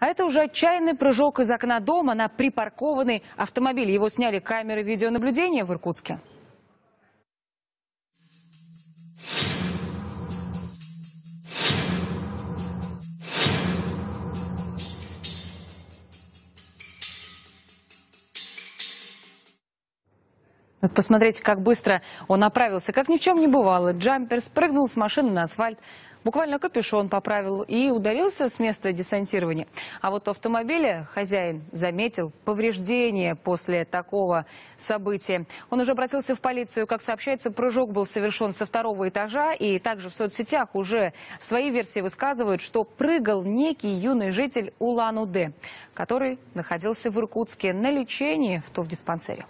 А это уже отчаянный прыжок из окна дома на припаркованный автомобиль. Его сняли камеры видеонаблюдения в Иркутске. Вот посмотрите, как быстро он оправился. Как ни в чем не бывало. Джампер спрыгнул с машины на асфальт, буквально капюшон поправил и удавился с места десантирования. А вот автомобиля хозяин заметил повреждения после такого события. Он уже обратился в полицию. Как сообщается, прыжок был совершен со второго этажа. И также в соцсетях уже свои версии высказывают, что прыгал некий юный житель Улан-Удэ, который находился в Иркутске на лечении в ТОВ-диспансере.